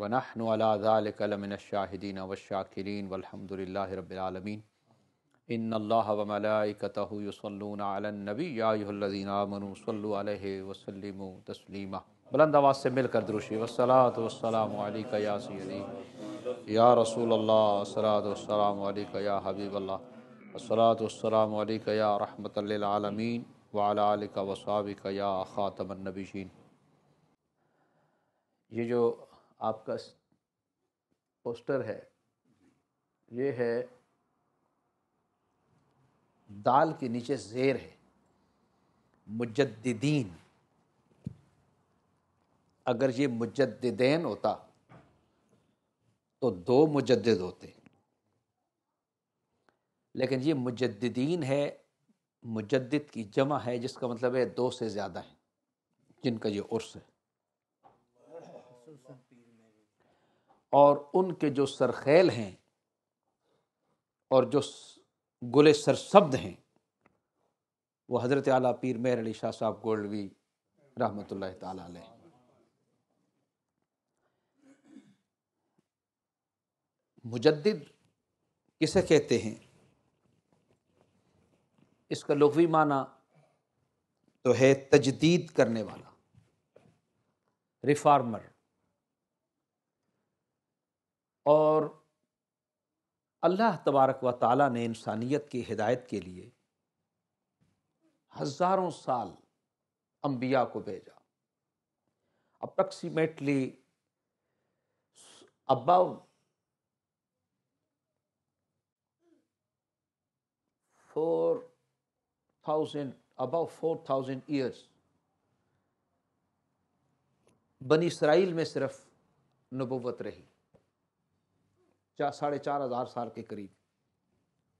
वनहन अलामिन शाहिदीन वशाकिरीन वलहमदिल्ला रबालमीन इन अल्लाह वमलाकतूसलून नबी यादीनमनसल वसलम तस्लिमा बुलंद आवाज़ से मिलकर द्रुशी वसलात वसलाम या सैदी या रसूल अल्लाह सलात वसलाम या हबीब अल्लाह सलात वसलाम या रहमत आलमीन वाल वसाबिक या ख़ातमनबीशीन ये जो आपका पोस्टर है ये है दाल के नीचे जेर है मुजद्दीन अगर ये मुजद्दीन होता तो दो मुजद होते लेकिन ये मुजद्दीन है मुजद की जमा है जिसका मतलब है दो से ज़्यादा है जिनका ये उर्स है और उनके जो सरखेल हैं और जो गुले सरसब्द हैं वो हज़रत आला पीर मेहर अली शाह साहब गोल्डवी रहमत ताल मुजद्दिद किसे कहते हैं इसका लघवी माना तो है तजदीद करने वाला रिफार्मर और अल्लाह तबारक व ताली ने इंसानियत की हिदायत के लिए हज़ारों साल अम्बिया को भेजा approximately above four thousand above four thousand years बनी इसराइल में सिर्फ नबूवत रही चार साढ़े चार हज़ार साल के करीब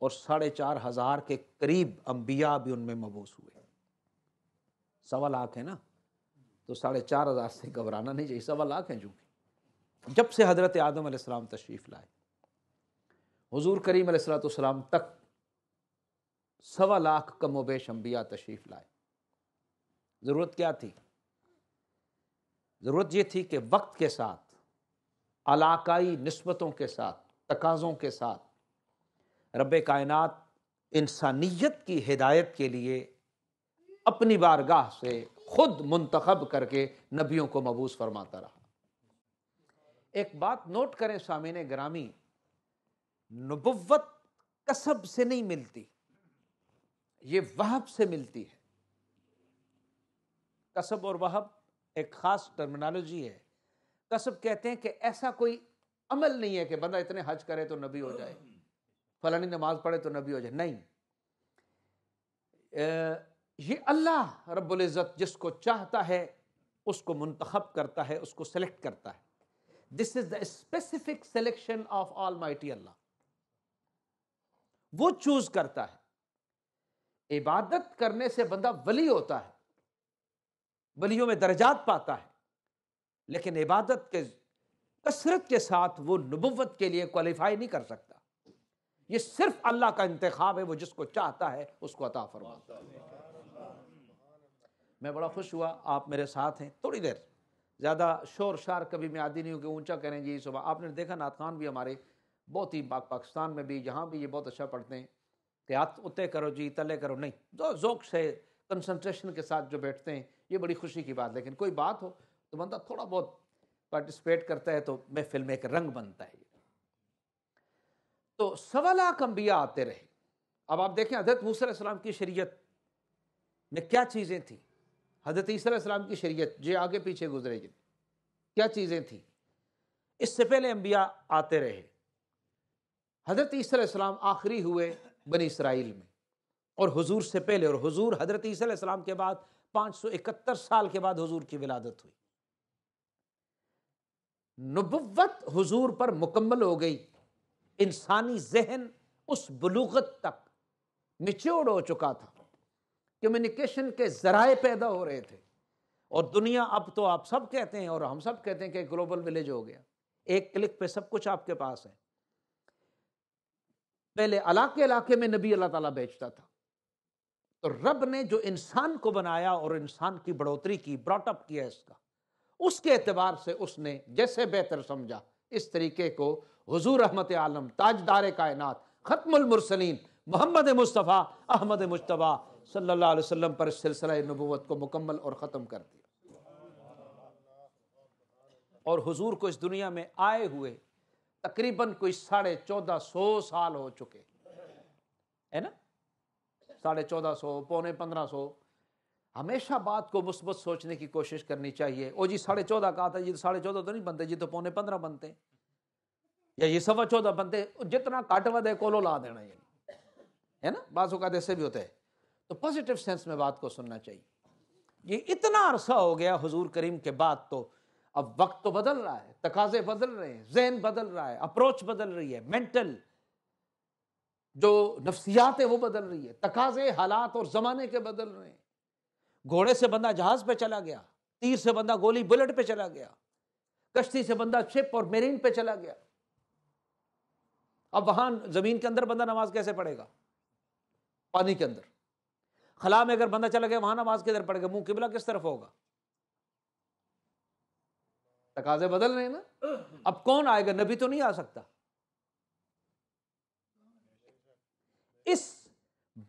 और साढ़े चार हज़ार के करीब अम्बिया भी उनमें मबूस हुए सवा लाख है ना तो साढ़े चार हज़ार से घबराना नहीं चाहिए सवा लाख हैं चूँकि जब से हज़रत आदम सलाम तशरीफ़ लाए हजूर करीम सलाम तक सवा लाख कम वेश अम्बिया तशरीफ़ लाए ज़रूरत क्या थी ज़रूरत ये थी कि वक्त के साथ अलाकाई नस्बतों के साथ तकाज़ों के साथ रब कायनात इंसानियत की हिदायत के लिए अपनी बारगाह से खुद मंतखब करके नबियों को मबूस फरमाता रहा एक बात नोट करें सामिन ग्रामी नबुवत कसब से नहीं मिलती ये वहब से मिलती है कसब और वहब एक ख़ास टर्मिनोलॉजी है कसब कहते हैं कि ऐसा कोई अमल नहीं है कि बंदा इतने हज करे तो नबी हो जाए फलानी नमाज पढ़े तो नबी हो जाए नहीं ये अल्लाह रब्ज़त जिसको चाहता है उसको मंतखब करता है उसको सेलेक्ट करता है this is the specific selection of ऑल माइटी अल्लाह वो चूज करता है इबादत करने से बंदा वली होता है वलियों में दर्जात पाता है लेकिन इबादत के कसरत के साथ वो नबुवत के लिए क्वालिफाई नहीं कर सकता ये सिर्फ अल्लाह का इंतखाब है वो जिसको चाहता है उसको अता फरमाता मैं बड़ा खुश हुआ आप मेरे साथ हैं थोड़ी देर ज़्यादा शोर शार कभी मैं आदि नहीं हूँ कि ऊँचा करें जी सुबह आपने देखा नात खान भी हमारे बहुत ही पाकिस्तान में भी यहाँ भी ये बहुत अच्छा पढ़ते हैं कि हाथ उतरे करो जी तले करो नहीं जो जोक से कंसंट्रेशन के साथ जो बैठते हैं ये बड़ी खुशी की बात लेकिन कोई बात हो तो बंदा थोड़ा बहुत पार्टिसिपेट करता है तो महफिल में एक रंग बनता है तो सवा लाख अम्बिया आते रहे अब आप देखें हजरत मूसम की शरीयत में क्या चीज़ें थी हजरत ईसीम की शरीयत जो आगे पीछे गुजरे जिन क्या चीज़ें थी इससे पहले अंबिया आते रहे हजरत ईसीम आखिरी हुए बनी इसराइल में और हजूर से पहले और हजूर हजरत ईसीम के बाद 571 साल के बाद हजूर की विलादत हुई नबुवत हुजूर पर मुकम्मल हो गई इंसानी जहन उस बलूगत तक निचोड़ हो चुका था कम्युनिकेशन के ज़राए पैदा हो रहे थे और दुनिया अब तो आप सब कहते हैं और हम सब कहते हैं कि ग्लोबल विलेज हो गया एक क्लिक पे सब कुछ आपके पास है पहले इलाके इलाके में नबी अल्लाह ताला बेचता था तो रब ने जो इंसान को बनाया और इंसान की बढ़ोतरी की ब्रॉटअप किया इसका उसके एतबार से उसने जैसे बेहतर समझा इस तरीके को हजूर अहमद आलम ताजदार कायनत ख़त्मसलिन मोहम्मद मुस्तफ़ा अहमद मुशतबा सल्ला वसम पर सिलसिला नबूत को मुकम्मल और ख़त्म कर दिया और हुजूर को इस दुनिया में आए हुए तकरीबन कोई साढ़े चौदह सौ साल हो चुके है ना साढ़े चौदह सौ पौने पंद्रह सौ हमेशा बात को मुस्बत सोचने की कोशिश करनी चाहिए ओ जी साढ़े चौदह कहा था ये तो साढ़े चौदह तो नहीं बनते जी तो पौने पंद्रह बनते या ये सवा चौदह बनते जितना काट वे कोलो ला देना ये है ना बात ऐसे भी होते हैं तो पॉजिटिव सेंस में बात को सुनना चाहिए ये इतना अरसा हो गया हजूर करीम के बाद तो अब वक्त तो बदल रहा है तकाजे बदल रहे हैं जहन बदल रहा है अप्रोच बदल रही है मेंटल जो नफ्सियात है वो बदल रही है तकाजे हालात और ज़माने के बदल रहे हैं घोड़े से बंदा जहाज पे चला गया तीर से बंदा गोली बुलेट पे चला गया कश्ती से बंदा शिप और मेरीन पे चला गया अब वहां जमीन के अंदर बंदा नमाज कैसे पढ़ेगा पानी के अंदर खला में अगर बंदा चला गया वहां नमाज किधर पड़ेगा मुंह किबला किस तरफ होगा तकाजे बदल रहे हैं ना अब कौन आएगा नबी तो नहीं आ सकता इस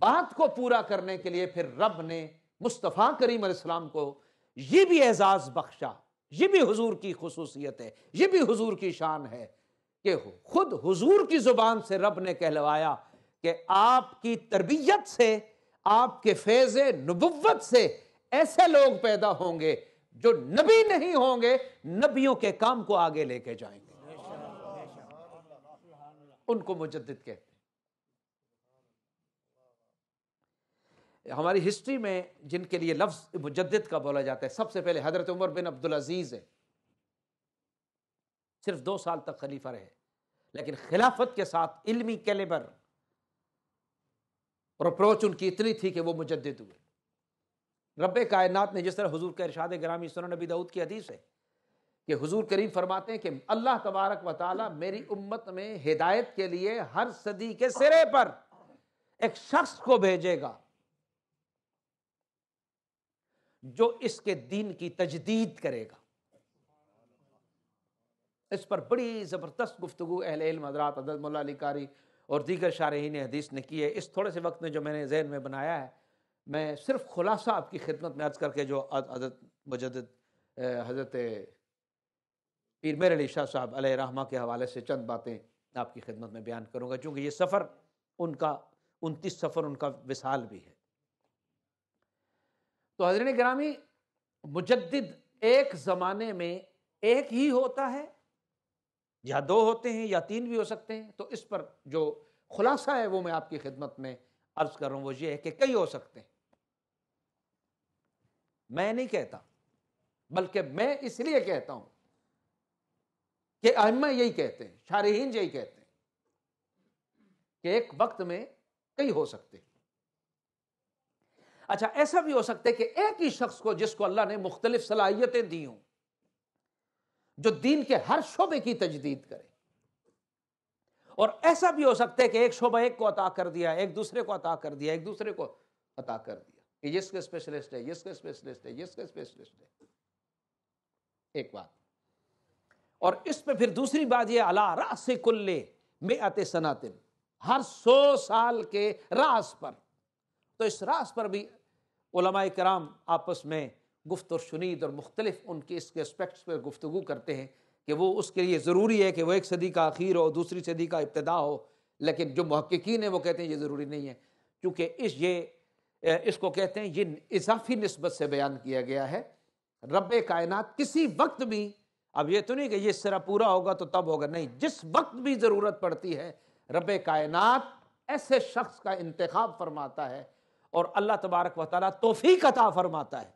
बात को पूरा करने के लिए फिर रब ने मुस्तफ़ा करीम अलैहिस्सलाम को ये भी एजाज़ बख्शा ये भी हुजूर की खसूसियत है ये भी हुजूर की शान है कि खुद हुजूर की ज़ुबान से रब ने कहलवाया कि आपकी तरबियत से आपके फैज़ नबुवत से ऐसे लोग पैदा होंगे जो नबी नहीं होंगे नबियों के काम को आगे लेके जाएंगे उनको मुजद्दिद कहते हमारी हिस्ट्री में जिनके लिए लफ्ज़ मुजद का बोला जाता है सबसे पहले हज़रत उमर बिन अब्दुल अजीज़ है सिर्फ दो साल तक खलीफा रहे लेकिन खिलाफत के साथ इल्मी कैलेबर और अप्रोच उनकी इतनी थी कि वो मुजद हुए रब कायनात ने जिस तरह हजूर का इरशाद ग्रामी सुन नबी दाऊद की हदीस है कि हजूर करीम फरमाते हैं कि अल्लाह तबारक व मेरी उम्मत में हिदायत के लिए हर सदी के सिरे पर एक शख्स को भेजेगा जो इसके दीन की तजदीद करेगा इस पर बड़ी ज़बरदस्त गुफ्तु अहल इल्म हजरात हजरत और दीगर शारहन हदीस ने की है इस थोड़े से वक्त में जो मैंने जहन में बनाया है मैं सिर्फ खुलासा आपकी खिदमत में अर्ज करके जो हजरत मुजद हजरत पीर मेर अली शाह साहब अलहमा के हवाले से चंद बातें आपकी खिदमत में बयान करूँगा चूँकि ये सफ़र उनका उनतीस सफ़र उनका विशाल भी है तो हजरन ग्रामी मुजद्दिद एक ज़माने में एक ही होता है या दो होते हैं या तीन भी हो सकते हैं तो इस पर जो खुलासा है वो मैं आपकी खिदमत में अर्ज कर रहा हूं वो ये है कि कई हो सकते हैं मैं नहीं कहता बल्कि मैं इसलिए कहता हूं कि अहमा यही कहते हैं शारहीन यही कहते हैं कि एक वक्त में कई हो सकते हैं अच्छा ऐसा भी हो सकता है कि एक ही शख्स को जिसको अल्लाह ने मुख्तलिफ सलाहियतें दी हूं जो दीन के हर शोबे की तजदीद करे और ऐसा भी हो सकता है कि एक शोबा एक को अता कर दिया एक दूसरे को अता कर दिया एक दूसरे को अता कर दिया कि जिसके स्पेशलिस्ट है जिसके स्पेशलिस्ट है जिसके स्पेशलिस्ट है एक बात और इस पे फिर दूसरी बात ये अला रास कुल्ले में अत सनातिन हर सौ साल के रास पर तो इस रास पर भी कराम आपस में गुफ्त और शनीद और मुख्तलिफ उनके इसके एस्पेक्ट्स पर गुफ्तु करते हैं कि वो उसके लिए ज़रूरी है कि वह एक सदी का आखिर हो दूसरी सदी का इब्तदा हो लेकिन जो महक्कीन है वो कहते हैं ये ज़रूरी नहीं है क्योंकि इस ये इसको कहते हैं ये इजाफी नस्बत से बयान किया गया है रब कायनात किसी वक्त भी अब ये तो नहीं कि ये सिरा पूरा होगा तो तब होगा नहीं जिस वक्त भी ज़रूरत पड़ती है रब कायनात ऐसे शख्स का इंतखब फरमाता है और अल्लाह तबारक व ताली तोफ़ी अता फरमाता है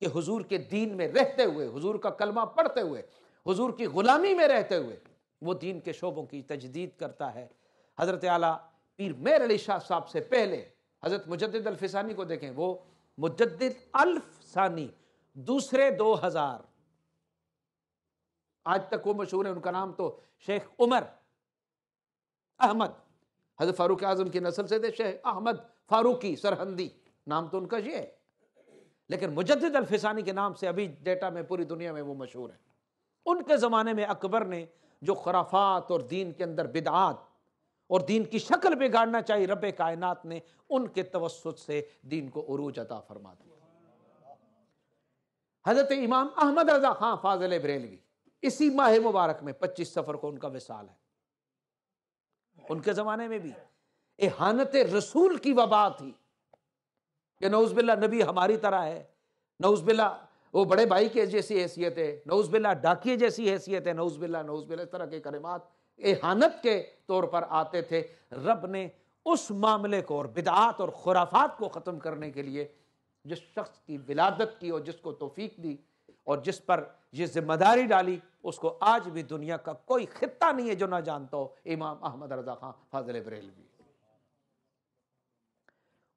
कि हुजूर के दीन में रहते हुए हुजूर का कलमा पढ़ते हुए हुजूर की ग़ुलामी में रहते हुए वो दीन के शोबों की तजदीद करता है हज़रत आला पीर मेर अली शाह साहब से पहले हज़रत मुजद अल्फानी को देखें वो मुजद अल्फानी दूसरे दो हज़ार आज तक वो मशहूर है उनका नाम तो शेख उमर अहमद हजरत फ़ारूक आज़म की नस्ल से थे शेख अहमद फारूकी सरहंदी नाम तो उनका ये है लेकिन मुजद अलफिसानी के नाम से अभी डेटा में पूरी दुनिया में वो मशहूर है उनके ज़माने में अकबर ने जो खराफात और दीन के अंदर बिदात और दीन की शक्ल बिगाड़ना चाहिए रब कायनात ने उनके तवसत से दीन को अरूज अता फरमा दिया हजरत इमाम अहमद रजा खां फाजल बरेलवी इसी माह मुबारक में पच्चीस सफर को उनका विसाल है उनके ज़माने में भी एहानत रसूल की वबा थी कि नौजबिल्ला नबी हमारी तरह है नौजबिल्ला वो बड़े भाई के जैसी हैसियत है नौजबिल्ला डाकिए जैसी हैसियत है नौजबिल्ला नौजबिल्ला इस तरह के करेमात एहानत के तौर पर आते थे रब ने उस मामले को और बिदात और खुराफात को ख़त्म करने के लिए जिस शख्स की विलादत की और जिसको तोफीक दी और जिस पर ये जिम्मेदारी डाली उसको आज भी दुनिया का कोई खत्ता नहीं है जो ना जानता हो इमाम अहमद रजा खां फाजिल बरेलवी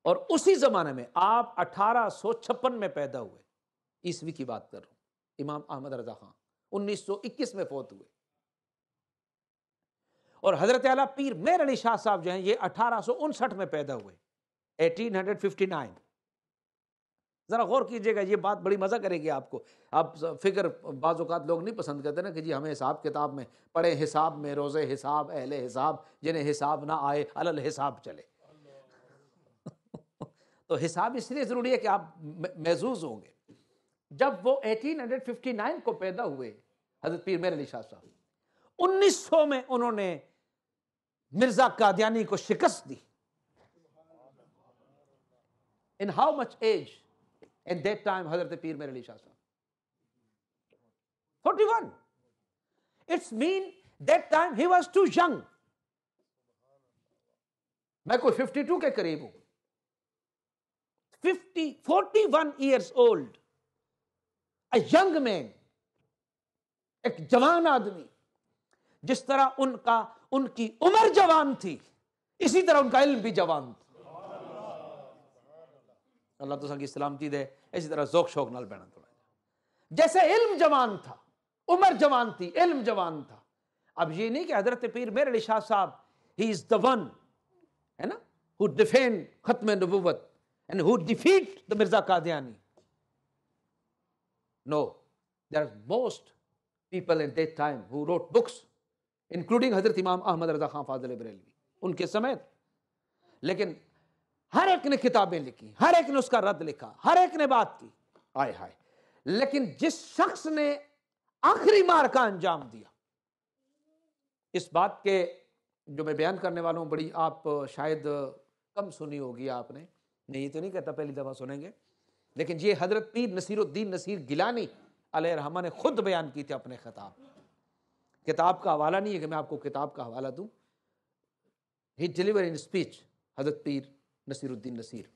और उसी ज़माने में आप अठारह में पैदा हुए ईस्वी की बात कर रहा हूं इमाम अहमद रजा सौ 1921 में फौत हुए और हजरत आला पीर मेर अली शाह साहब जो हैं ये अठारह में पैदा हुए 1859 ज़रा गौर कीजिएगा ये बात बड़ी मज़ा करेगी आपको आप फिक्र बाज़ात लोग नहीं पसंद करते ना कि जी हमें हिसाब किताब में पढ़े हिसाब में रोज़े हिसाब अहले हिसाब जिन्हें हिसाब ना आए अलल हिसाब चले तो हिसाब इसलिए ज़रूरी है कि आप महजूज होंगे जब वो 1859 को पैदा हुए हजरत पीर मेर अली शाह साहब 1900 में उन्होंने मिर्जा कादयानी को शिकस्त दी in how much age in that time हजरत पीर मेर अली शाह साहब 41 it's mean that time he was too young मैं कोई 52 के करीब हूं 50, 41 years old, a young man, एक जवान आदमी जिस तरह उनका उनकी उम्र जवान थी इसी तरह उनका इल्म भी जवान था अल्लाह तो की सलामती दे इसी तरह जोक शोक नाल बहना थोड़ा जैसे इल्म जवान था उम्र जवान थी इल्म जवान था अब ये नहीं कि हजरत पीर मेरे शाह साहब ही इज द वन है ना हु डिफेंड खत्म नबूवत and who defeat the Mirza Qadiani. No, there are most people in that time who wrote books, including Hazrat Imam Ahmad Raza Khan Fazil Bरेलवी उनके समेत लेकिन हर एक ने किताबें लिखी हर एक ने उसका रद्द लिखा हर एक ने बात की आय हाय लेकिन जिस शख्स ने आखिरी मार का अंजाम दिया इस बात के जो मैं बयान करने वाला हूं बड़ी आप शायद कम सुनी होगी आपने मैं ये तो नहीं कहता पहली दफ़ा सुनेंगे लेकिन ये हजरत पीर नसीरुद्दीन नसीर गिलानी रहमा ने खुद बयान की थी अपने खिताब किताब का हवाला नहीं है कि मैं आपको किताब का हवाला दूँ ही डिलीवर इन स्पीच हजरत पीर नसीरुद्दीन नसीर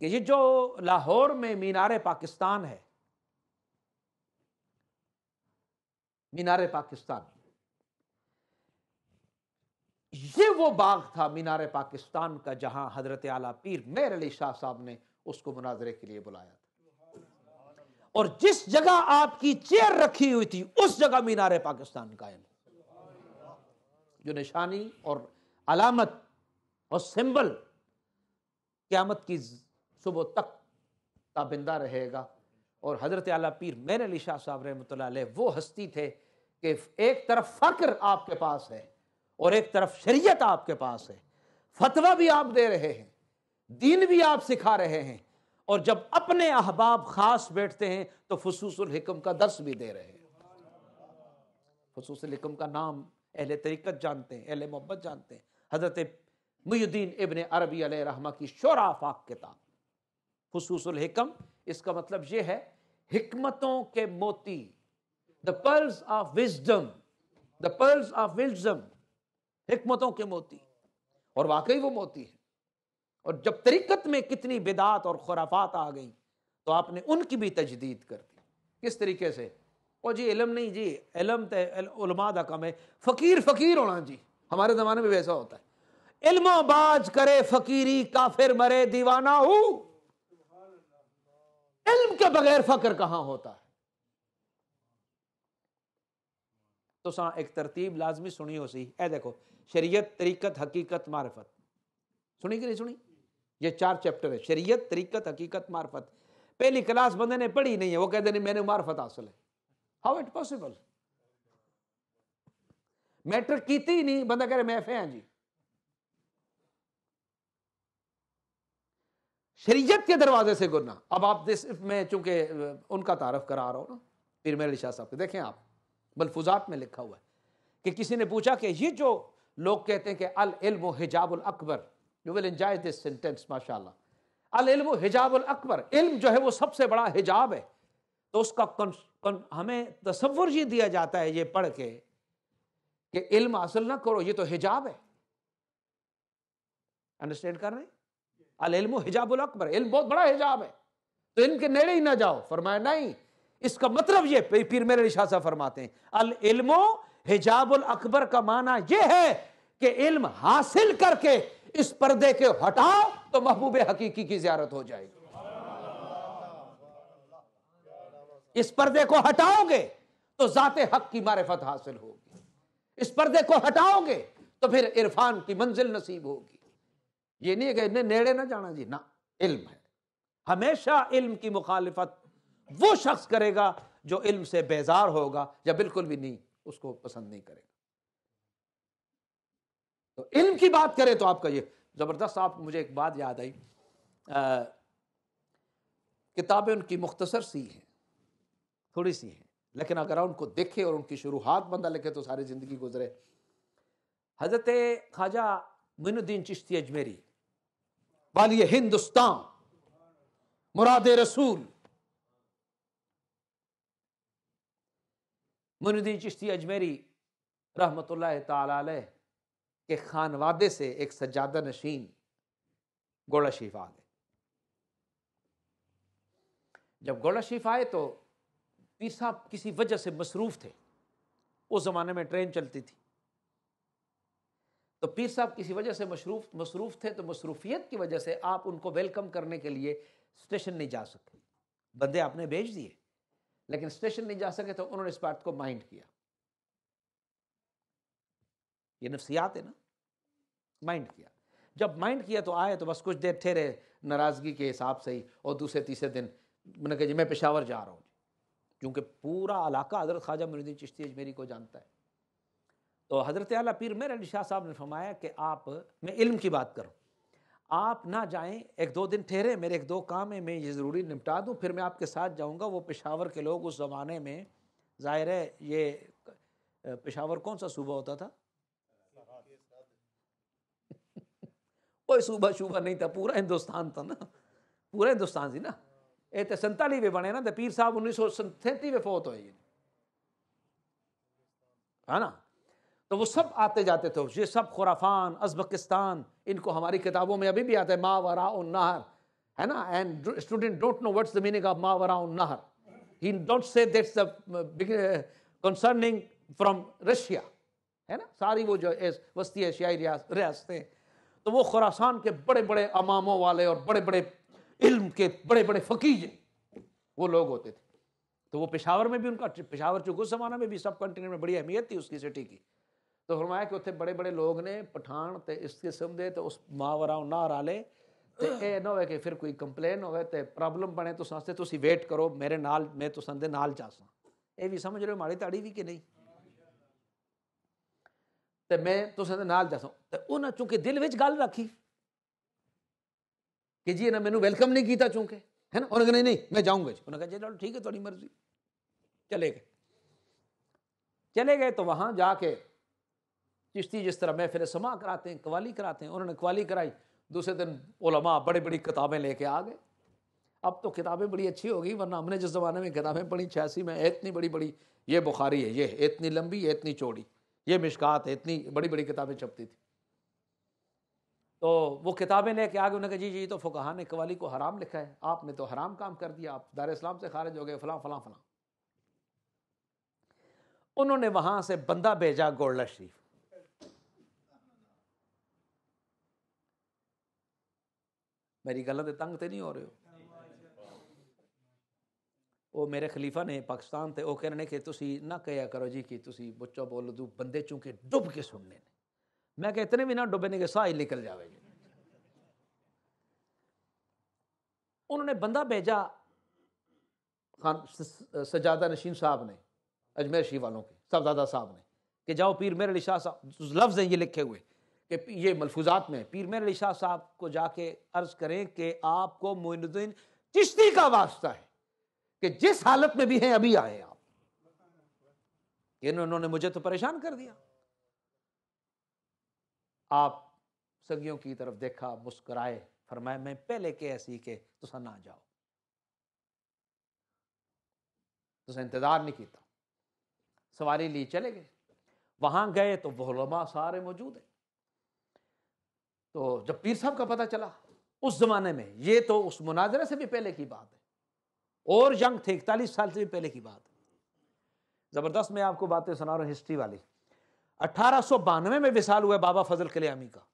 कि ये जो लाहौर में मीनार पाकिस्तान है मीनार पाकिस्तान ये वो बाग था मीनार पाकिस्तान का जहां हजरत आला पीर मेर अली शाह साहब ने उसको मुनाजरे के लिए बुलाया था और जिस जगह आपकी चेयर रखी हुई थी उस जगह मीनार पाकिस्तान कायम जो निशानी और अलामत और सिंबल क्यामत की सुबह तक ताबिंदा रहेगा और हजरत आला पीर मेर अली शाह साहब रहमत वो हस्ती थे कि एक तरफ फक्र आपके पास है और एक तरफ शरीयत आपके पास है फतवा भी आप दे रहे हैं दीन भी आप सिखा रहे हैं और जब अपने अहबाब खास बैठते हैं तो हिकम का दर्स भी दे रहे हैं हिकम का नाम अहल तरीक़त जानते हैं अहल मोहब्बत जानते हैं हज़रत मुद्दीन इबन अरबी रहमा की शोरा फाक किताब हिकम इसका मतलब यह है हिकमतों के मोती the pearls of wisdom the pearls of wisdom हमतों के मोती और वाकई वो मोती है और जब तरीकत में कितनी बिदात और खुराफात आ गई तो आपने उनकी भी तजदीद कर दी किस तरीके से और जी इलम नहीं जी इलम तलमा का कम है फ़कीर फ़कीर होना जी हमारे ज़माने में वैसा होता है इल्मोबाज करे फ़कीरी काफिर मरे दीवाना हो इल्म के बगैर फ़क्र कहां होता है तो सा एक तरतीब लाजमी हो सी ए देखो शरीयत तरीक़त हकीकत मार्फत सुनी कि नहीं सुनी ये चार चैप्टर है शरीयत तरीक़त हकीकत मार्फत पहली क्लास बंदे ने पढ़ी नहीं है वो कहते नहीं मैंने मार्फत हासिल है हाउ इट पॉसिबल मैट्रिक की थी नहीं बंदा कह रहे मैं फैं जी शरीयत के दरवाजे से गुरना अब आप दिस में चूंकि उनका तारफ करा रहा हूं ना पीर मेरे शाह साहब के देखें आप बलफुजात में लिखा हुआ है कि किसी ने पूछा कि ये जो लोग कहते हैं कि अल इल्म अल अकबर you will enjoy this sentence माशाल्लाह अल इल्म अल अकबर इल्म जो है वो सबसे बड़ा हिजाब है तो उसका कन, कन, हमें तस्वुर ये दिया जाता है ये पढ़ के कि इल्म हासिल ना करो ये तो हिजाब है अंडरस्टैंड कर रहे अल इल्म अल अकबर इल्म बहुत बड़ा हिजाब है तो इल्म के नेड़े ही ना जाओ फरमाया नहीं इसका मतलब ये पीर मेरे निशा फरमाते हैं अल इल्मो हिजाबुल अकबर का माना यह है कि इल्म हासिल करके इस पर्दे के हटाओ तो महबूब हकीकी की ज्यारत हो जाएगी इस पर्दे को हटाओगे तो जाते हक की मारिफत हासिल होगी इस पर्दे को हटाओगे तो फिर इरफान की मंजिल नसीब होगी ये नहीं है कि नेड़े ना जाना जी ना इल्म है हमेशा इल्म की मुखालिफत वो शख्स करेगा जो इल्म से बेजार होगा या बिल्कुल भी नहीं उसको पसंद नहीं करेगा तो इल्म की बात करें तो आपका ये ज़बरदस्त आप मुझे एक बात याद आई किताबें उनकी मुख्तसर सी हैं थोड़ी सी हैं लेकिन अगर उनको देखे और उनकी शुरुआत बंदा लिखे तो सारी ज़िंदगी गुजरे हज़रत ख्वाजा मीनुद्दीन चिश्ती अजमेरी वाली हिंदुस्तान मुराद रसूल मीनुद्दीन चिश्ती अजमेरी रहमत ला के खानवादे से एक सज्जादा नशीन गोला शरीफ आ गए जब गोला शरीफ आए तो पीर साहब किसी वजह से मसरूफ़ थे उस ज़माने में ट्रेन चलती थी तो पीर साहब किसी वजह से मशरूफ मसरूफ़ थे तो मसरूफियत की वजह से आप उनको वेलकम करने के लिए स्टेशन नहीं जा सके बंदे आपने भेज दिए लेकिन स्टेशन नहीं जा सके तो उन्होंने इस बात को माइंड किया ये नफ्सियात है ना माइंड किया जब माइंड किया तो आए तो बस कुछ देर ठहरे नाराज़गी के हिसाब से ही और दूसरे तीसरे दिन मैंने कहा जी मैं पेशावर जा रहा हूँ क्योंकि पूरा इलाका हज़रत ख्वाजा मरुद्दीन चिश्ती अजमेरी को जानता है तो हज़रत आला पीर मेर अली शाह साहब ने फरमाया कि आप मैं इल्म की बात करूँ आप ना जाएं एक दो दिन ठहरे मेरे एक दो काम है मैं ये ज़रूरी निपटा दूँ फिर मैं आपके साथ जाऊँगा वो पेशावर के लोग उस ज़माने में ज़ाहिर है ये पेशावर कौन सा सूबा होता था कोई सूबा शूबा नहीं था पूरा हिंदुस्तान था ना पूरा हिंदुस्तान थी ना ये तो संताली में बने ना तो पीर साहब उन्नीस सौ सैंतीस में फौत हुए है ना तो वो सब आते जाते थे ये सब खुराफान अजबकिस्तान इनको हमारी किताबों में अभी भी आता है उन नहर है ना and student don't know what's the meaning of वरा उन नहर he don't say that's the concerning from Russia है ना सारी वो जो वस्ती एशियाई रियासतें तो वो खुरासान के बड़े बड़े अमामों वाले और बड़े बड़े इल्म के बड़े बड़े फकीजे वो लोग होते थे तो वो पेशावर में भी उनका पेशावर चूंकि उस जमाना में भी सब कंटिनेंट में बड़ी अहमियत थी उसकी सिटी की तो फरमाया कि उत्थे बड़े बड़े लोग ने पठान ते इस किस्म दे तो उस मावरा नारा ले तो यह ना हो फिर कोई ਕੋਈ हो प्रॉब्लम बने ਪ੍ਰੋਬਲਮ ਬਣੇ ਤੁਸੀਂ ਤੇ ਤੁਸੀਂ ਵੇਟ ਕਰੋ ਮੇਰੇ ਨਾਲ ਮੈਂ ਤੁਸਾਂ ਦੇ भी समझ रहे हो माड़ी ताड़ी भी कि नहीं ਤੇ मैं ਤੁਸਾਂ नाल ਨਾਲ ਦੱਸਾਂ उन्हें चूंकि दिल ਦਿਲ गल रखी कि जी इन्हें मैंने वेलकम नहीं किया चूंकि है ना ਨਾ नहीं नहीं ਨਹੀਂ ਮੈਂ ਜਾਊਂਗਾ ਜੀ ਉਹਨਾਂ ਕਹਿੰਦੇ चलो ठीक है थोड़ी मर्जी चले गए चले गए तो वहाँ जाके चिश्ती जिस तरह मैं फिर समा कराते हैं कवाली कराते हैं उन्होंने कवाली कराई दूसरे दिन ओलमा बड़ी बड़ी किताबें लेके आ गए अब तो किताबें बड़ी अच्छी हो गई वरना हमने जिस ज़माने में किताबें पढ़ी छियासी में इतनी बड़ी बड़ी ये बुखारी है ये इतनी लंबी इतनी चौड़ी ये मिशकात है इतनी बड़ी बड़ी किताबें छपती थी तो वो किताबें लेके आगे उन्होंने कहा जी जी तो फ़ुकाहा ने कवाली को हराम लिखा है आपने तो हराम काम कर दिया आप दार इस्लाम से खारिज हो गए फलां फलां फलां उन्होंने वहां से बंदा भेजा गोल्डा शरीफ मेरी गलत तंग तो नहीं हो रहे हो वो मेरे खलीफा ने पाकिस्तान से ਉਹ कह रहे ਤੁਸੀਂ ਨਾ ਕਹਿਆ ਕਰੋ ਜੀ ਕਿ ਤੁਸੀਂ ਬੱਚਾ ਬੋਲ बोलो ਬੰਦੇ ਚੁੰਕੇ ਡੁੱਬ डुब के सुनने मैं कहा इतने भी ना डुबने के साह ही निकल जाएगी उन्होंने बंदा भेजा खान सजादा नशीन साहब ने अजमेर शी वालों के साहबजादा साहब ने कि जाओ पीर मेर अली शाह साहब लफ्ज़ हैं ये लिखे हुए कि ये मलफूजात में पीर मेर अली शाह साहब को जाके अर्ज़ करें कि आपको मोइनुद्दीन चिश्ती का वास्ता है कि जिस हालत में भी हैं अभी आए आप इन्होंने मुझे तो परेशान कर दिया आप संगियों की तरफ देखा मुस्कुराए फरमाए मैं पहले के ऐसी के तुसा ना जाओ तुसा इंतजार नहीं किया सवारी ली चले गए वहां गए तो वहलमा सारे मौजूद हैं तो जब पीर साहब का पता चला उस जमाने में ये तो उस मुनाजरे से भी पहले की बात है और यंग थे इकतालीस साल से भी पहले की बात ज़बरदस्त मैं आपको बातें सुना रहा हूं हिस्ट्री वाली अठारह सौ बानवे में विशाल हुआ बाबा फजल कल्यामी का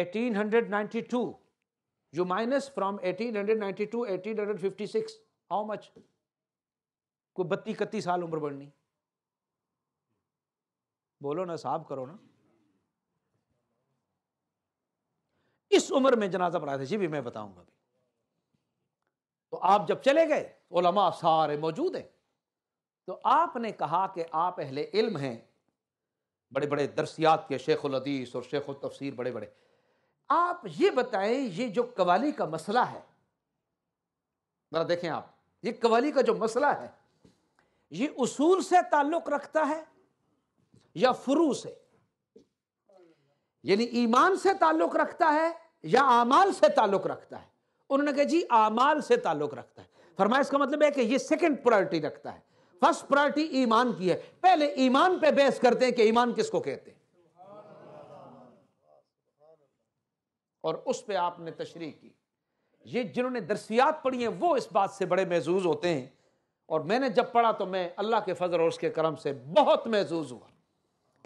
1892 you minus from 1892 1856 how much को बत्तीस इकतीस साल उम्र बढ़नी बोलो ना साहब करो ना इस उम्र में जनाजा पढ़ाते जी भी मैं बताऊंगा तो आप जब चले गए ओलमा सारे मौजूद हैं तो आपने कहा कि आप अहले इल्म हैं बड़े बड़े दरसियात के शेख उलदीस और शेख तफसीर बड़े बड़े आप ये बताएं ये जो कवाली का मसला है ज़रा देखें आप ये कवाली का जो मसला है ये उसूल से ताल्लुक़ रखता है या फ्रू से यानी ईमान से ताल्लुक़ रखता है या आमाल से ताल्लुक़ रखता है उन्होंने कहा जी आमाल से ताल्लुक रखता है फरमाया इसका मतलब है कि ये सेकंड प्रायोरिटी रखता है फर्स्ट प्रायोरिटी ईमान की है पहले ईमान पे बेस करते हैं कि ईमान किसको कहते हैं और उस पे आपने तशरी की ये जिन्होंने दरसियात पढ़ी है वो इस बात से बड़े महजूज होते हैं और मैंने जब पढ़ा तो मैं अल्लाह के फजल और उसके करम से बहुत महजूज हुआ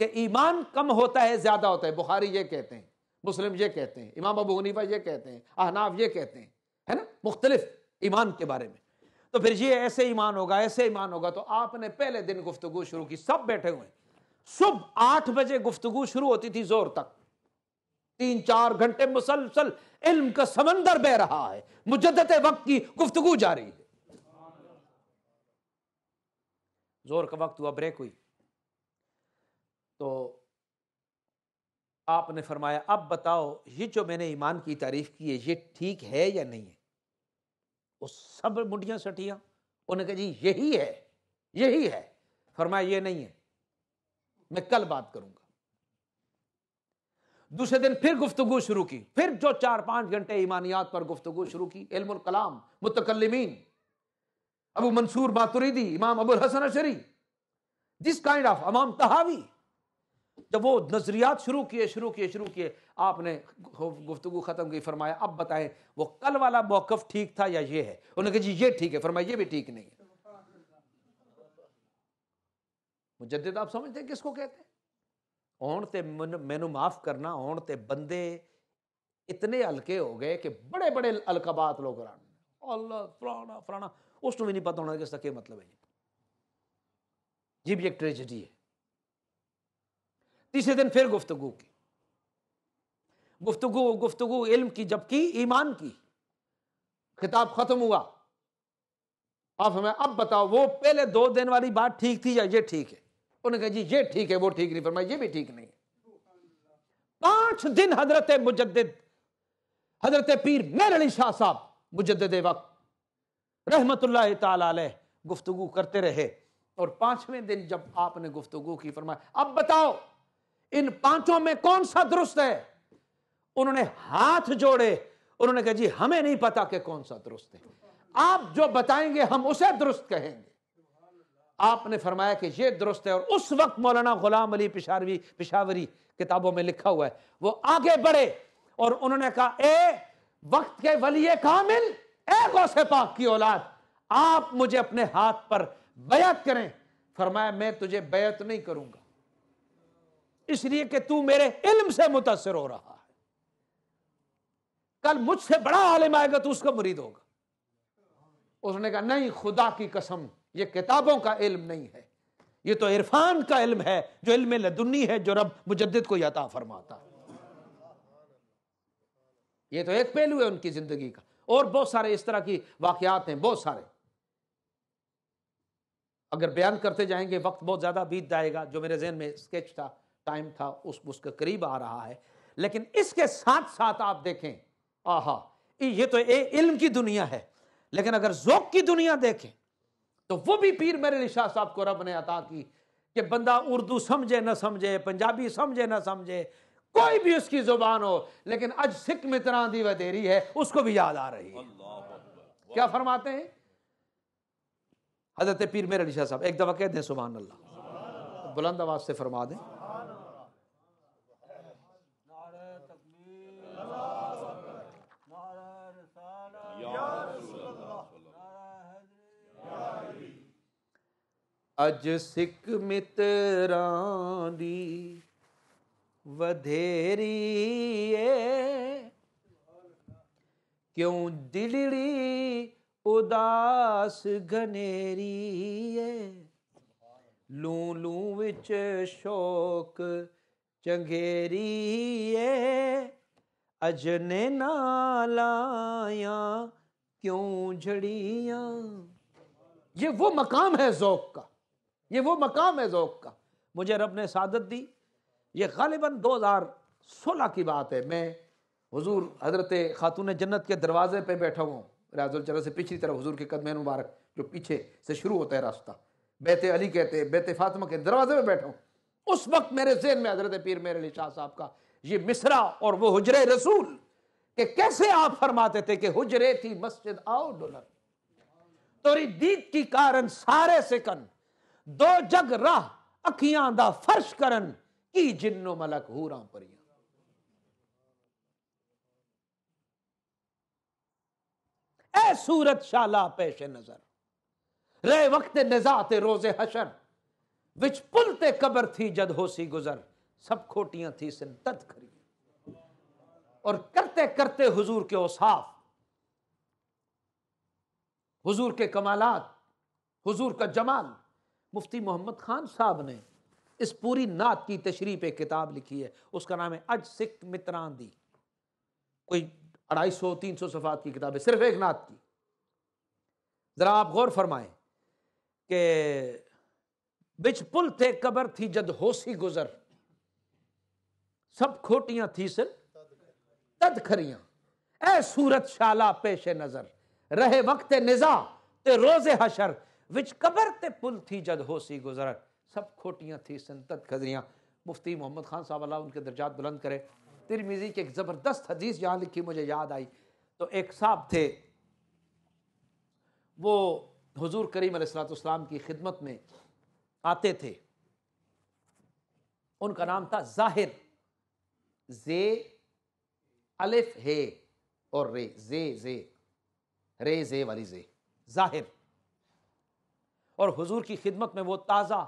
कि ईमान कम होता है ज़्यादा होता है बुखारी ये कहते हैं मुस्लिम ये कहते हैं इमाम अबू हनीफा ये कहते हैं अहनाफ ये कहते हैं है ना मुख्तलिफ ईमान के बारे में तो फिर ये ऐसे ईमान होगा ऐसे ईमान होगा तो आपने पहले दिन गुफ्तगु शुरू की सब बैठे हुए सुबह आठ बजे गुफ्तगु शुरू होती थी जोर तक तीन चार घंटे मुसलसल इल्म का समंदर बह रहा है मुजदत वक्त की गुफ्तगु रही है जोर का वक्त हुआ ब्रेक हुई तो आपने फरमाया अब बताओ ये जो मैंने ईमान की तारीफ की है ये ठीक है या नहीं है वो सब मुंडियां सटिया उन्होंने कहा जी यही है यही है फरमाया ये नहीं है मैं कल बात करूंगा दूसरे दिन फिर गुफ्तगु शुरू की फिर जो चार पांच घंटे ईमानियात पर गुफ्तगु शुरू की इल्मुल कलाम मुतकलमीन अबू मंसूर मातुरीदी इमाम अबुल हसन अशरी दिस काइंड ऑफ अमाम तहावी तो वो नज़रियात शुरू किए शुरू किए शुरू किए आपने गुफ्तु ख़त्म की फरमाया अब बताएं वो कल वाला मौक़ ठीक था या ये है उन्होंने कहा जी ये ठीक है फरमाया ये भी ठीक नहीं है मुजद आप समझते हैं किसको कहते हैं औण ते मैनू माफ़ करना ओण ते बंदे इतने हल्के हो गए कि बड़े बड़े अलकाबात लोग फलाना फलाना उसको तो भी नहीं पता होना किसका क्या मतलब है जी भी एक ट्रेजिडी है तीसरे दिन फिर गुफ्तगु की गुफ्तगु गुफ्तगु इल्म की जबकि ईमान की खिताब खत्म हुआ आप हमें अब बताओ वो पहले दो दिन वाली बात ठीक थी या ये ठीक है उन्होंने कहा जी ये ठीक है वो ठीक नहीं फरमाया ये भी ठीक नहीं पांच दिन हजरत मुजद हजरत पीर मेर अली शाह साहब मुजद वक्त रहमत ताल गुफ्तगु करते रहे और पांचवें दिन जब आपने गुफ्तगु की फरमाया अब बताओ इन पांचों में कौन सा दुरुस्त है उन्होंने हाथ जोड़े उन्होंने कहा जी हमें नहीं पता कि कौन सा दुरुस्त है आप जो बताएंगे हम उसे दुरुस्त कहेंगे आपने फरमाया कि यह दुरुस्त है और उस वक्त मौलाना गुलाम अली पिशावी पिशावरी किताबों में लिखा हुआ है वो आगे बढ़े और उन्होंने कहा ए वक्त के वलिए कामिल ए गौसे पाक की औलाद आप मुझे अपने हाथ पर बैत करें फरमाया मैं तुझे बैत नहीं करूंगा इसलिए कि तू मेरे इल्म से मुतासर हो रहा है कल मुझसे बड़ा आलिम आएगा तो उसका मुरीद होगा उसने कहा नहीं खुदा की कसम ये किताबों का इल्म नहीं है ये तो इरफान का इल्म है जो इल्म लदुन्नी है जो रब मुजद्दिद को यता फरमाता है ये तो एक पहलू है उनकी जिंदगी का और बहुत सारे इस तरह की वाकयात हैं बहुत सारे अगर बयान करते जाएंगे वक्त बहुत ज़्यादा बीत जाएगा जो मेरे जहन में स्केच था टाइम था उस उसके करीब आ रहा है लेकिन इसके साथ साथ आप देखें आहा ये तो ए, इल्म की दुनिया है लेकिन अगर जोक की दुनिया देखें तो वो भी पीर मेरे शाह साहब को रब ने अता की कि बंदा उर्दू समझे ना समझे पंजाबी समझे ना समझे कोई भी उसकी जुबान हो लेकिन अज सिख में तरह दी वधेरी है उसको भी याद आ रही है क्या फरमाते हैं हजरत पीर मेरे शाह साहब एक दफा कह दें सुबह अल्लाह बुलंद आवाज से फरमा दें ਅਜ ਸਿੱਖ ਮਿੱਤਰਾਂ ਦੀ ਵਧੇਰੀ ਏ ਕਿਉਂ ਦਿਲੜੀ ਉਦਾਸ ਘਨੇਰੀ ਏ ਲੂ ਲੂ ਵਿੱਚ ਸ਼ੋਕ ਚੰਗੇਰੀ ਏ ਅਜਨੇ ਨਾਲਾਇਆ क्यों झड़िया ये वो मकाम है जौक का ये वो मकाम है जोक का मुझे रब ने सादत दी ये गालिबा दो हज़ार सोलह की बात है मैं हजूर हज़रत खातून जन्नत के दरवाजे पर बैठा हुआ हूँ से पिछली तरफ हजूर के कदम मुबारक जो पीछे से शुरू होता है रास्ता बैत अली कहते बैत फातिमा के दरवाजे में बैठा हूँ उस वक्त मेरे जेन में हजरत पीर मेरे अली शाह साहब का ये मिसरा और वो हजरे रसूल के कैसे आप फरमाते थे कि हजरे थी मस्जिद आओ डोलर तोरी दीद की कारण सारे सिकन दो जग राह अखियां दा फर्श करन की जिन्नो मलक हूरा परियां ए सूरत शाला पेश नजर रे वक्त ते रोजे हशर विच पुल ते कबर थी जद होसी गुजर सब खोटियां थी तद खरी और करते करते हुजूर के औसाफ हुजूर के कमालात हुजूर का जमाल मुफ्ती मोहम्मद खान साहब ने इस पूरी नात की तशरी पे किताब लिखी है उसका नाम है अज सिख मित्रान दी कोई अढ़ाई सौ तीन सौ सफात की किताब है सिर्फ एक नात की ज़रा आप गौर फरमाएं कि बिच पुल थे कबर थी जद होसी गुजर सब खोटियां थी सिर तद खरियां ए सूरत शाला पेश नजर रहे वक्त निजा ते रोजे हशर विच कबर ते पुल थी जद हो सी गुजर सब खोटियाँ थी संतत खजरियाँ मुफ्ती मोहम्मद खान साहब अल्लाह उनके दर्जात बुलंद करे तिरमिजी की एक ज़बरदस्त हदीस जहाँ लिखी मुझे याद आई तो एक साहब थे वो हजूर करीम सलाम की खिदमत में आते थे उनका नाम था जाहिर जे अलिफ हे और रे जे जे रे जे वाली जे जाहिर और हुजूर की खिदमत में वो ताज़ा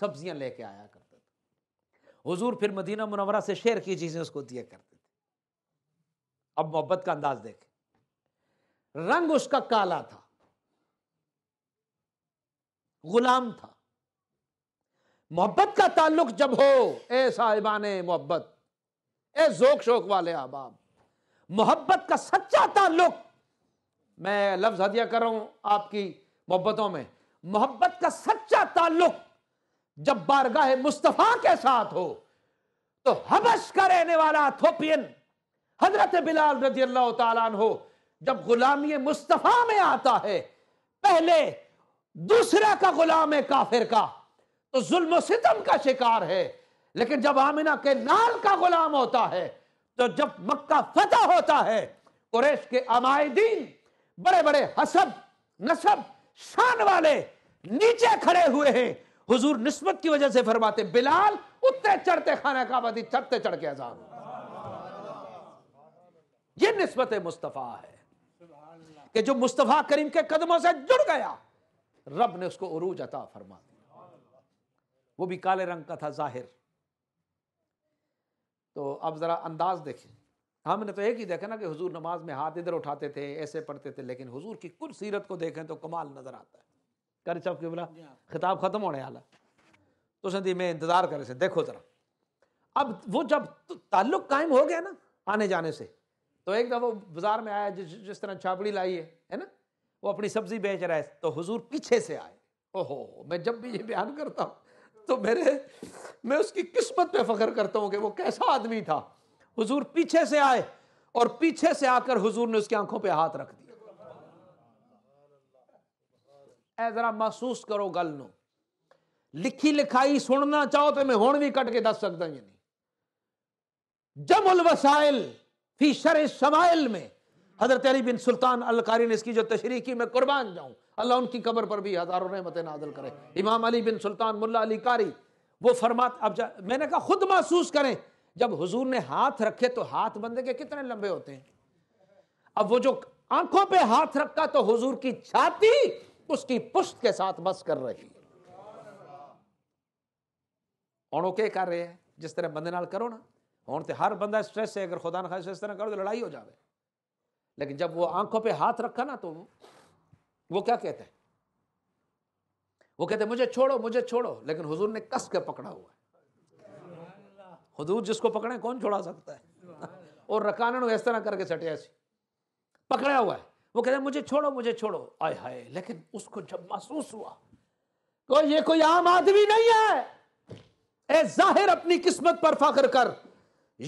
सब्जियां लेके आया करते थे हुजूर फिर मदीना मुनवरा से शेर की चीज़ें उसको दिया करते थे अब मोहब्बत का अंदाज देखें रंग उसका काला था गुलाम था मोहब्बत का ताल्लुक जब हो ए साहिबान मोहब्बत ए जोक शोक वाले अहबाब मोहब्बत का सच्चा ताल्लुक मैं लफ्ज हदिया कर रहा हूं आपकी मोहब्बतों में मोहब्बत का सच्चा ताल्लुक जब बारगाह मुस्तफ़ा के साथ हो तो हबश का रहने वाला थोपियन हजरत बिलाल रजी अल्लाह हो जब गुलामी मुस्तफ़ा में आता है पहले दूसरा का गुलाम है काफिर का तो जुल्म सितम का शिकार है लेकिन जब आमिना के नाल का गुलाम होता है तो जब मक्का फतह होता है कुरेश के अमायदीन बड़े बड़े हसब नसब शान वाले नीचे खड़े हुए हैं हुजूर निस्बत की वजह से फरमाते बिलाल उतरे चढ़ते खाना का चढ़ते चढ़ के आजाद ये नस्बत मुस्तफ़ा है कि जो मुस्तफ़ा करीम के कदमों से जुड़ गया रब ने उसको उरूज अता फरमा दिया वो भी काले रंग का था जाहिर तो अब ज़रा अंदाज देखें हमने तो एक ही देखा ना कि हुजूर नमाज में हाथ इधर उठाते थे ऐसे पढ़ते थे लेकिन हुजूर की कुल सीरत को देखें तो कमाल नज़र आता है कर चप के बोला खिताब ख़त्म होने वाला तो दी मैं इंतज़ार करे से देखो ज़रा अब वो जब तो ताल्लुक कायम हो गया ना आने जाने से तो एक दफ़ा बाज़ार में आया जिस जिस तरह छापड़ी लाई है है ना वो अपनी सब्ज़ी बेच रहा है तो हुजूर पीछे से आए ओहो मैं जब भी ये बयान करता हूँ तो मेरे मैं उसकी किस्मत पे फख्र करता हूँ कि वो कैसा आदमी था हुजूर पीछे से आए और पीछे से आकर हुजूर ने उसकी आंखों पे हाथ रख दिया ਐ ਜ਼ਰਾ ਮਹਿਸੂਸ ਕਰੋ ਗੱਲ ਨੂੰ ਲਿਖੀ ਲਿਖਾਈ ਸੁਣਨਾ ਚਾਹੋ ਤੇ ਮੈਂ ਹੁਣ ਵੀ ਕੱਟ ਕੇ ਦੱਸ ਸਕਦਾ ਜਾਂ ਨਹੀਂ ਜਮੁਲ ਵਸਾਇਲ फी शर शमाइल में हजरत अली बिन सुल्तान अलकारी ने इसकी जो तशरी की मैं कुर्बान जाऊं अल्लाह उनकी कब्र पर भी हजारों रहमत नाजल करे इमाम अली बिन सुल्तान मुल्ला अली कारी वो फरमात अब मैंने कहा खुद महसूस करें जब हुजूर ने हाथ रखे तो हाथ बंदे के कितने लंबे होते हैं अब वो जो आंखों पे हाथ रखा तो हुजूर की छाती उसकी पुष्ट के साथ बस कर रही है ਹੁਣ कर रहे हैं जिस तरह बंदे नाल करो ना ਕਰੋ तो हर बंदा स्ट्रेस है अगर खुदा ना खास इस तरह करो तो लड़ाई हो जाए लेकिन जब वो आंखों पे हाथ रखा ना तो वो, क्या कहते हैं वो कहते मुझे छोड़ो मुझे छोड़ो लेकिन हुजूर ने कस के पकड़ा हुआ है हुजूर जिसको पकड़े कौन छोड़ा सकता है और रकानन इस तरह करके सटिया पकड़ा हुआ है वो हैं मुझे छोड़ो मुझे छोड़ो आय हाय लेकिन उसको जब महसूस हुआ तो ये कोई आम आदमी नहीं है ए जाहिर अपनी किस्मत पर फख्र कर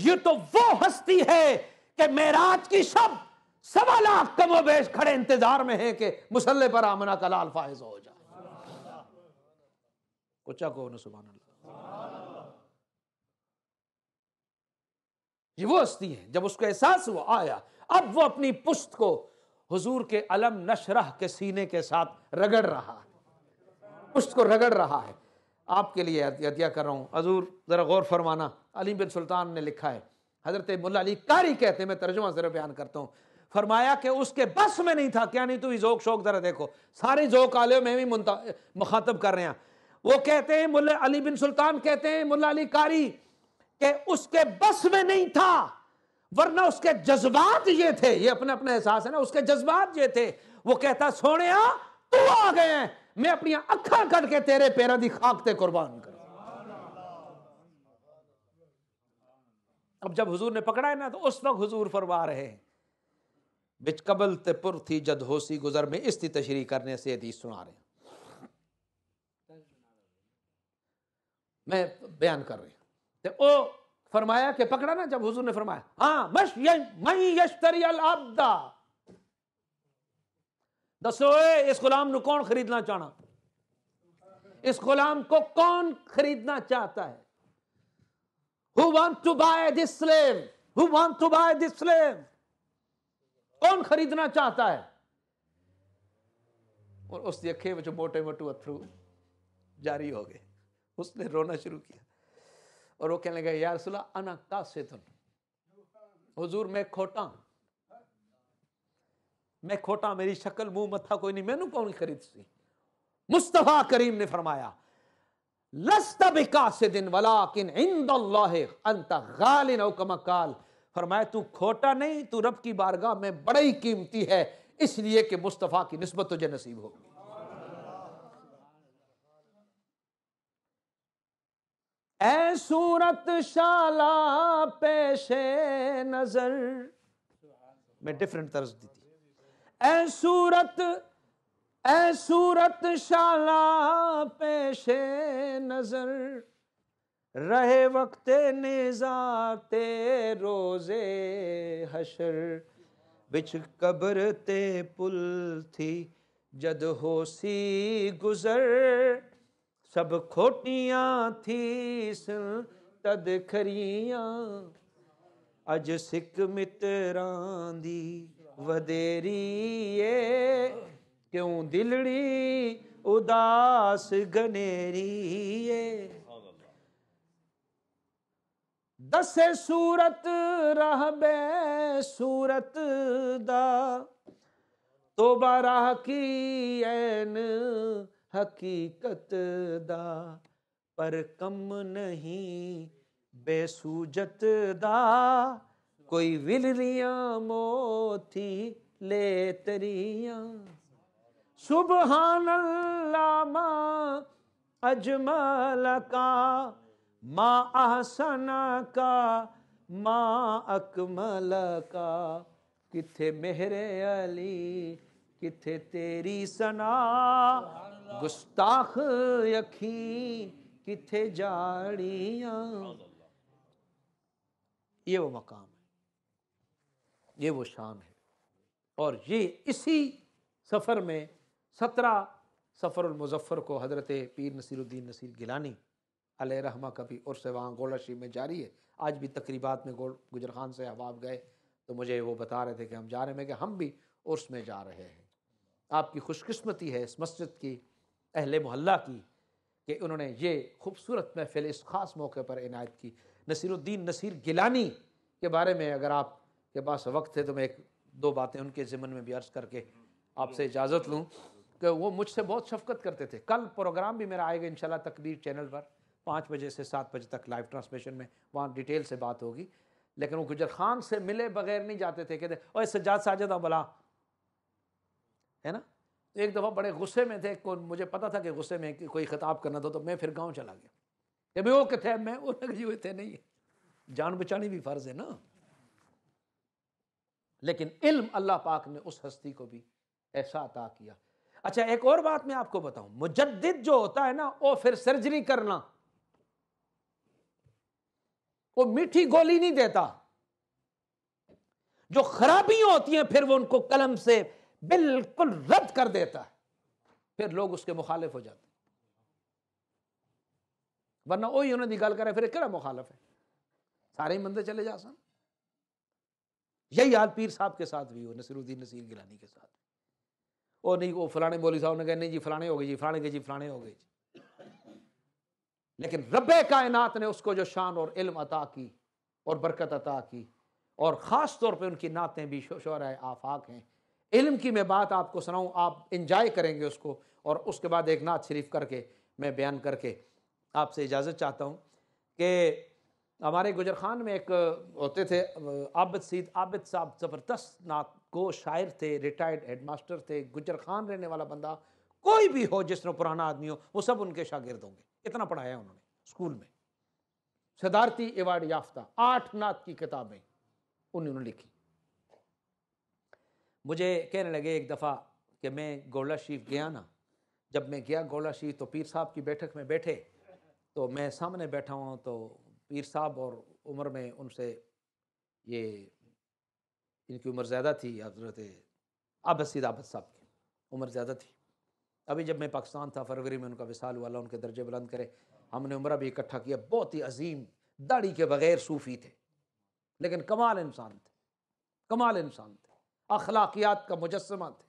ये तो वो हस्ती है कि मेराज की शब सवा लाख कमो बेश खड़े इंतजार में है कि मुसल्ले पर आमना का लाल फाइज हो जाए कुछ को न सुबह ये वो हस्ती है जब उसको एहसास हुआ आया अब वो अपनी पुश्त को हुजूर के अलम नशरह के सीने के साथ रगड़ रहा है उसको रगड़ रहा है आपके लिए अदिया कर रहा हूँ हजूर ज़रा गौर फरमाना अली बिन सुल्तान ने लिखा है हज़रत मुला अली कारी कहते हैं मैं तर्जुमा ज़रा बयान करता हूँ फरमाया कि उसके बस में नहीं था क्या नहीं तू जोक शोक ज़रा देखो सारे जोक आलो में भी मुखातब कर रहे हैं वो कहते हैं मुला अली बिन सुल्तान कहते हैं मुला अली कारी के उसके बस में नहीं था वरना उसके जज्बात ये थे ये अपने अपने एहसास है ना उसके जज्बात ये थे वो कहता सोने तू आ गए मैं अपनी अखा करके तेरे पैरों की खाकते कुर्बान कर अब जब हुजूर ने पकड़ा है ना तो उस वक्त हुजूर फरमा रहे हैं बिच कबल तिपुर थी जद होसी गुजर में इसकी तशरी करने से हदीस सुना रहे मैं बयान कर रही हूं ओ फरमाया कि पकड़ा ना जब हुजूर ने फरमाया हाँ मश मई यशतरी आपदा दसो इस गुलाम को कौन खरीदना चाहना इस गुलाम को कौन खरीदना चाहता है who want to buy this slave who want to buy this slave कौन खरीदना चाहता है और उस अखे में जो मोटे मोटू अथरू जारी हो गए उसने रोना शुरू किया और वो कहने लगा यार सुला अना का सेतुन हजूर मैं खोटा मैं खोटा मेरी शक्ल मुंह मत्था कोई नहीं मैनू कौन खरीद सी मुस्तफा करीम ने फरमाया लस्ता बिका से दिन वला किन इंद गालिन फरमाया तू खोटा नहीं तू रब की बारगाह में बड़ा ही कीमती है इसलिए कि मुस्तफ़ा की नस्बत तुझे नसीब होगी सूरत शाला पेशे नजर मैं डिफरेंट तर्ज दी थी सूरत ऐ सूरत शाला पेशे नजर रहे वक्त निजाते रोजे हशर बिच कब्र ते पुल थी जद होसी गुजर ਸਭ ਖੋਟੀਆਂ ਥੀਸ ਤਦ ਖਰੀਆਂ ਅਜ ਸਿੱਖ ਮਿੱਤਰਾਂ ਦੀ ਵਦੇਰੀ ਏ ਕਿਉਂ ਦਿਲੜੀ ਉਦਾਸ ਗਨੇਰੀ ਏ ਦਸੇ ਸੂਰਤ ਰਹਬੇ ਸੂਰਤ ਦਾ ਤੋਬਾ ਰਾਹ ਕੀ ਐਨ हकीकत दा पर कम नहीं बेसूजत दा कोई विलरिया मोती ले तरिया सुबहान लामा अजमल का माँ आहसना का माँ अकमल का किथे मेहरे अली કિતھے تیری سنا ગુસ્તાખ અખી કિતھے જાણીયા યે વો મકામ હે યે વો શાન હે ઓર યે ઇસી સફર મે 17 સફરુલ મુઝફર કો હઝરત પીર નસીરુદ્દીન નસીર ગિલانی અલૈ રહમા કી ઉર્સ વાંગોલાશી મે જારી હે આજ ભી તકરીબાત મે ગુજરખાન સે આવાબ ગય તો મુજે વો બતા રહે થે કે હમ જા રહે હે કે હમ ભી ઉર્સ મે જા રહે હે आपकी खुशकस्मती है इस मस्जिद की अहल मोहल्ला की कि उन्होंने ये खूबसूरत महफिल इस ख़ास मौके पर इनायत की नसीरुद्दीन नसीर गिलानी के बारे में अगर आप के पास वक्त है तो मैं एक दो बातें उनके ज़िमन में भी अर्ज़ करके आपसे इजाज़त लूँ कि वो मुझसे बहुत शफकत करते थे कल प्रोग्राम भी मेरा आएगा इन तकबीर चैनल पर पाँच बजे से सात बजे तक लाइव ट्रांसमिशन में वहाँ डिटेल से बात होगी लेकिन वो गुजर खान से मिले बगैर नहीं जाते थे कहते ओए सज्जाद साजिद अमला है ना तो एक दफ़ा बड़े गुस्से में थे कौन मुझे पता था कि गुस्से में कोई खिताब करना था तो मैं फिर गाँव चला गया कभी वो हैं मैं वो लगी हुए थे नहीं जान बचानी भी फ़र्ज़ है ना लेकिन इल्म अल्लाह पाक ने उस हस्ती को भी ऐसा अता किया अच्छा एक और बात मैं आपको बताऊं मुजद्दिद जो होता है ना वो फिर सर्जरी करना वो मीठी गोली नहीं देता जो खराबियां होती हैं फिर वो उनको कलम से बिल्कुल रद्द कर देता है फिर लोग उसके मुखालिफ हो जाते वरना वही उन्होंने गल करे फिर क्या मुखालफ है सारे ही मंदिर चले जा सन यही हाल पीर साहब के साथ भी हो नसीरुद्दीन नसीर गिलानी के साथ ओ नहीं वो फलाने बोली साहब ने कहा नहीं जी फलाने हो गए जी फलाने के जी फलाने हो गए जी लेकिन रब कायनात ने उसको जो शान और इल्म अता की और बरकत अता की और ख़ास तौर पे उनकी नातें भी शोरा आफाक हैं इल्म की मैं बात आपको सुनाऊँ आप इंजॉय करेंगे उसको और उसके बाद एक नाथ शरीफ करके मैं बयान करके आपसे इजाज़त चाहता हूँ कि हमारे गुजर खान में एक होते थे आबद सीद आबद साहब ज़बरदस्त नात को शायर थे रिटायर्ड हेडमास्टर थे गुजर खान रहने वाला बंदा कोई भी हो जिसने पुराना आदमी हो वो सब उनके शागिर्द होंगे इतना पढ़ाया उन्होंने स्कूल में सदारती एवार्ड याफ्ता आठ नात की किताबें उन्होंने लिखी मुझे कहने लगे एक दफ़ा कि मैं गोला शरीफ गया ना जब मैं गया गोला शरीफ तो पीर साहब की बैठक में बैठे तो मैं सामने बैठा हूँ तो पीर साहब और उम्र में उनसे ये इनकी उम्र ज़्यादा थी हजरत आबद आबद साहब की उम्र ज़्यादा थी अभी जब मैं पाकिस्तान था फरवरी में उनका विशाल वाला उनके दर्जे बुलंद करे हमने उम्र भी इकट्ठा किया बहुत ही अजीम दाढ़ी के बगैर सूफ़ी थे लेकिन कमाल इंसान थे कमाल इंसान थे अखलाकियात का मुजस्मा थे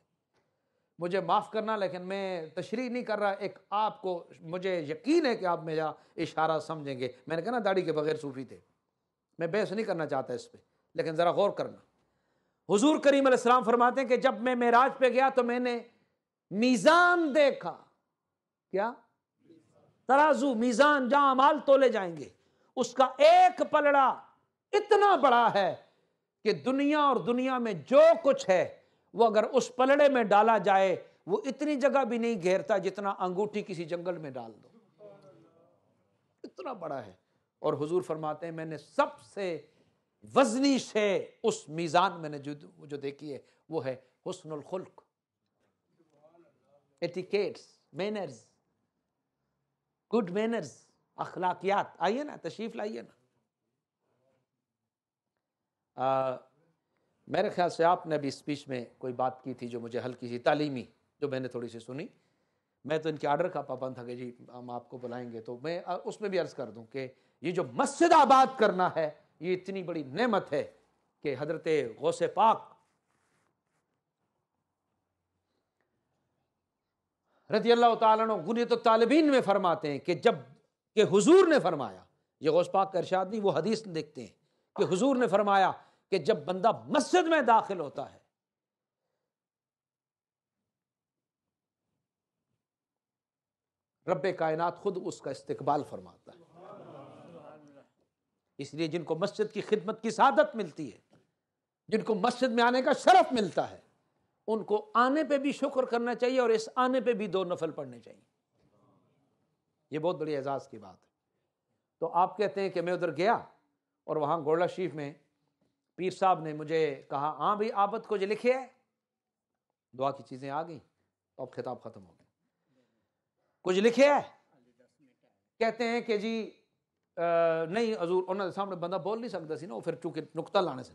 मुझे माफ़ करना लेकिन मैं तशरी नहीं कर रहा एक आपको मुझे यकीन है कि आप मेरा इशारा समझेंगे मैंने कहा ना दाढ़ी के बगैर सूफ़ी थे मैं बहस नहीं करना चाहता इस पर लेकिन ज़रा गौर करना हुजूर करीम अलैहिस्सलाम फरमाते हैं कि जब मैं मेराज पे गया तो मैंने मीज़ान देखा क्या तराजू मीज़ान जहाँ माल तोले जाएंगे उसका एक पलड़ा इतना बड़ा है कि दुनिया और दुनिया में जो कुछ है वो अगर उस पलड़े में डाला जाए वो इतनी जगह भी नहीं घेरता जितना अंगूठी किसी जंगल में डाल दो इतना बड़ा है और हुजूर फरमाते हैं मैंने सबसे वजनी से उस मीज़ान मैंने जो जो देखी है वो है हसनुल खुल्क एटिकेट्स मैनर्स गुड मैनर्स अखलाकियात आइए ना तशरीफ लाइए ना मेरे ख्याल से आपने अभी स्पीच में कोई बात की थी जो मुझे हल्की सी तालीमी जो मैंने थोड़ी सी सुनी मैं तो इनके आर्डर का पाबंद था कि जी हम आपको बुलाएंगे तो मैं उसमें भी अर्ज़ कर दूं कि ये जो मस्जिद आबाद करना है ये इतनी बड़ी नेमत है कि हजरत गौसे पाक रजी अल्लाह तुनियत तो तालबीन में फरमाते हैं कि जब के हुजूर ने फरमाया ये गौस पाक का इरशाद नहीं वो हदीस देखते हैं कि हुजूर ने फरमाया कि जब बंदा मस्जिद में दाखिल होता है रब कायनात खुद उसका इस्तकबाल फरमाता है इसलिए जिनको मस्जिद की खिदमत की शादत मिलती है जिनको मस्जिद में आने का शरफ मिलता है उनको आने पर भी शुक्र करना चाहिए और इस आने पर भी दो नफल पढ़ने चाहिए यह बहुत बड़ी एजाज़ की बात है तो आप कहते हैं कि मैं उधर गया और वहां गोड़ा शरीफ में पीर साहब ने मुझे कहा हाँ भाई आबद आपत कुछ लिखिए दुआ की चीज़ें आ गई तो अब खिताब ख़त्म हो गया कुछ लिखे है कहते हैं कि जी आ, नहीं हजूर उन्होंने सामने बंदा बोल नहीं सकता सी ना फिर चूंकि नुकता लाने से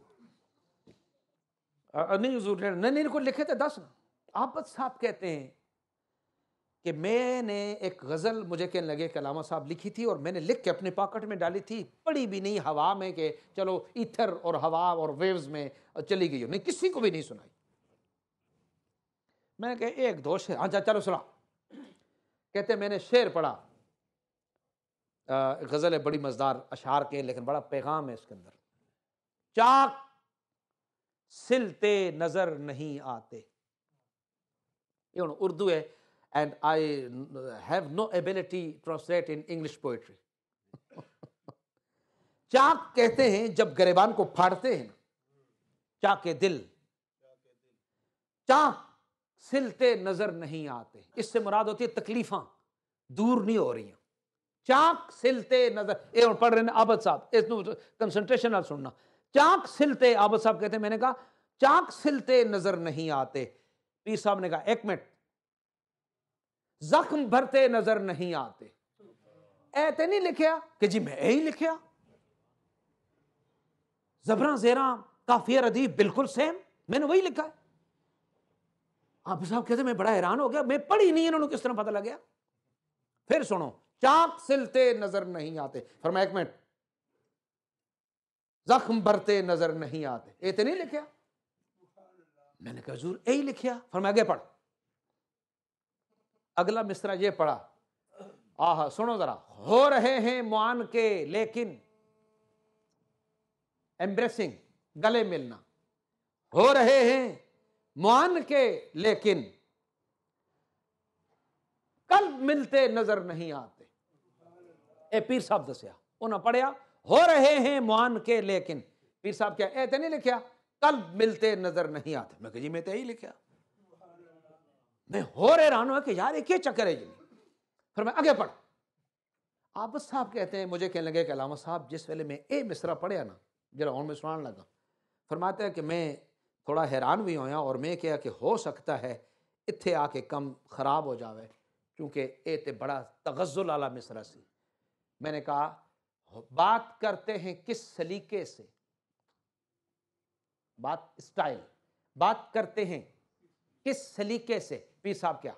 आ, नहीं हजूर नहीं नहीं कुछ लिखे थे तो दस ना आपत साहब कहते हैं कि मैंने एक गज़ल मुझे कहने लगे कि लामा साहब लिखी थी और मैंने लिख के अपने पॉकेट में डाली थी पड़ी भी नहीं हवा में कि चलो इथर और हवा और वेव्स में चली गई नहीं किसी को भी नहीं सुनाई मैंने कहा एक दोष है अच्छा चलो सुना कहते मैंने शेर पढ़ा गज़ल है बड़ी मज़दार अशार के लेकिन बड़ा पैगाम है इसके अंदर चाक सिलते नज़र नहीं आते ये उर्दू है and I have no ability to translate in English poetry. चाक कहते हैं जब गरेबान को फाड़ते हैं चाके दिल चाक सिलते नजर नहीं आते इससे मुराद होती है तकलीफा दूर नहीं हो रही हैं चाक सिलते नजर ए और पढ़ रहे आबद साहब इस कंसंट्रेशन आप सुनना चाक सिलते आबद साहब कहते मैंने कहा चाक सिलते नजर नहीं आते पीर साहब ने कहा एक मिनट जख्म भरते नजर नहीं आते ਐ ਤੇ ਨਹੀਂ ਲਿਖਿਆ ਕਿ ਜੀ ਮੈਂ ਇਹ ਹੀ ਲਿਖਿਆ काफिया रदीफ बिल्कुल सेम मैंने वही लिखा है आप साहब कहते मैं बड़ा हैरान हो गया मैं पढ़ी नहीं इन्होंने किस तरह पता लग गया फिर सुनो चाक सिलते नजर नहीं आते मैं एक मिनट जख्म भरते नजर नहीं आते ये तो नहीं लिखा मैंने कहा जरूर यही लिखा मैं आगे पढ़ अगला मिसरा ये पढ़ा आह सुनो जरा हो रहे हैं मान के लेकिन एम्ब्रेसिंग गले मिलना हो रहे हैं मान के लेकिन कल मिलते नजर नहीं आते ए पीर साहब दसिया उन्हें पढ़िया हो रहे हैं मान के लेकिन पीर साहब क्या ए नहीं लिखा कल मिलते नजर नहीं आते मैं जी मैं तो यही लिखा मैं हो रहे रानो है कि यार एक चक्कर है जी फिर मैं आगे पढ़ आप साहब कहते हैं मुझे कहने लगे कि अलामा साहब जिस वेले में ए मिसरा पढ़िया ना जरा और मैं सुना लगा फरमाते हैं कि मैं थोड़ा हैरान भी होया और मैं क्या कि हो सकता है इतने आके कम ख़राब हो जावे क्योंकि ए तो बड़ा तगज़ुल आला मिसरा सी मैंने कहा बात करते हैं किस सलीके से बात स्टाइल बात करते हैं किस सलीके से पी साहब क्या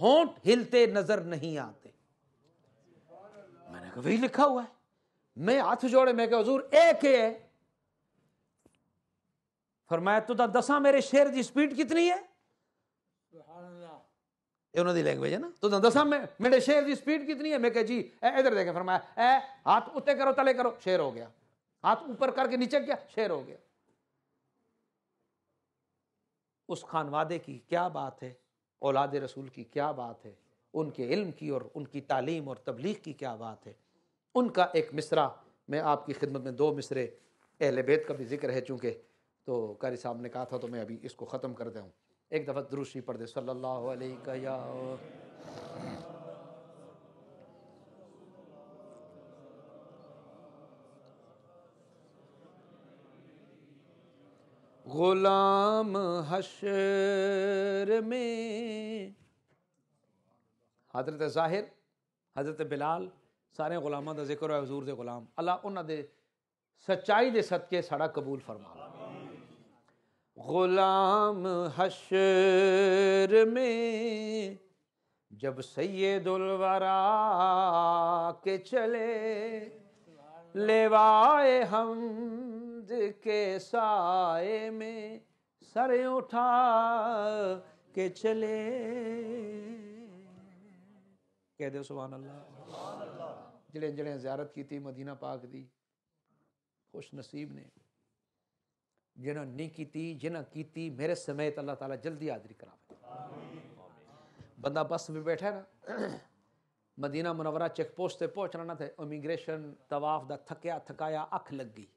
होंठ हिलते नजर नहीं आते मैंने कहा वही लिखा हुआ है मैं हाथ जोड़े मैं हजूर एक है फरमाया तो दसा मेरे शेर की स्पीड कितनी है ਉਹਨਾਂ ਦੀ ਲੈਂਗੁਏਜ ਹੈ ਨਾ ਤੋ ਦਸਾਂ ਮੈਂ ਮੇਰੇ ਸ਼ੇਰ ਦੀ ਸਪੀਡ ਕਿਤਨੀ ਹੈ ਮੈਂ ਕਹੇ ਜੀ ਇਧਰ ਦੇਖੇ ਫਰਮਾਇਆ ਐ ਹੱਥ करो ਕਰੋ ਤਲੇ ਕਰੋ ਸ਼ੇਰ ਹੋ हाथ ऊपर करके नीचे क्या शेर हो गया उस खानवादे की क्या बात है औलाद रसूल की क्या बात है उनके इल्म की और उनकी तालीम और तबलीग की क्या बात है उनका एक मिसरा मैं आपकी खिदमत में दो मिसरे अहल बेत का भी जिक्र है चूँकि तो कारी साहब ने कहा था तो मैं अभी इसको ख़त्म कर दूँ एक दफ़ा दुरुशी पढ़ दे सल्ला गुलाम हशर में हजरत ज़ाहिर हजरत बिलाल सारे गुलामों का जिक्र है हजूर के गुलाम अल्लाह उन्होंने सच्चाई के सदके सा कबूल फरमा गुलाम हशर में जब सैदुलवरा के चले लेवाए हम के साए में सर उठा के चले कह दो सुबह अल्लाह जड़े जड़े ज्यारत की मदीना पाक दी खुश नसीब ने जिन्हों नहीं की जिन्हें की मेरे समेत अल्लाह ताला जल्दी हाजिरी करावे बंदा बस में बैठा है ना मदीना मुनवरा चेक पोस्ट से पहुंचना ना थे इमीग्रेशन तवाफ का थकया थकाया अख लग गई